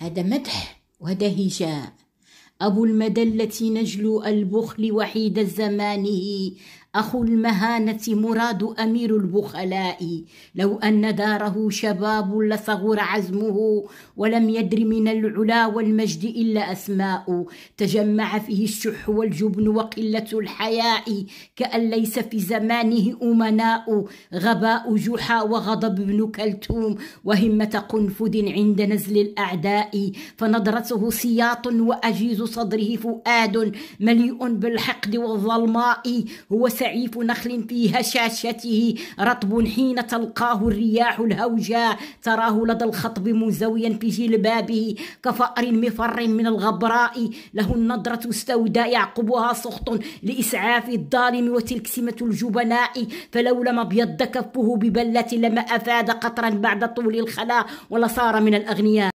هذا مدح وهذا هجاء أبو المدلة نجل البخل وحيد زمانه أخو المهانة مراد أمير البخلاء لو أن داره شباب لصغر عزمه ولم يدر من العلا والمجد إلا أسماء تجمع فيه الشح والجبن وقلة الحياء كأن ليس في زمانه أمناء غباء جحا وغضب ابن كلثوم وهمة قنفذ عند نزل الأعداء فنظرته سياط وأجيز صدره فؤاد مليء بالحقد والظلماء هو سعيف نخل في هشاشته رطب حين تلقاه الرياح الهوجا تراه لدى الخطب منزويا في جلبابه كفأر مفر من الغبراء له النضرة السوداء يعقبها سخط لإسعاف الظالم وتلكسمة الجبناء فلولا ما ابيض كفه ببلة لما أفاد قطرا بعد طول الخلا ولصار من الأغنياء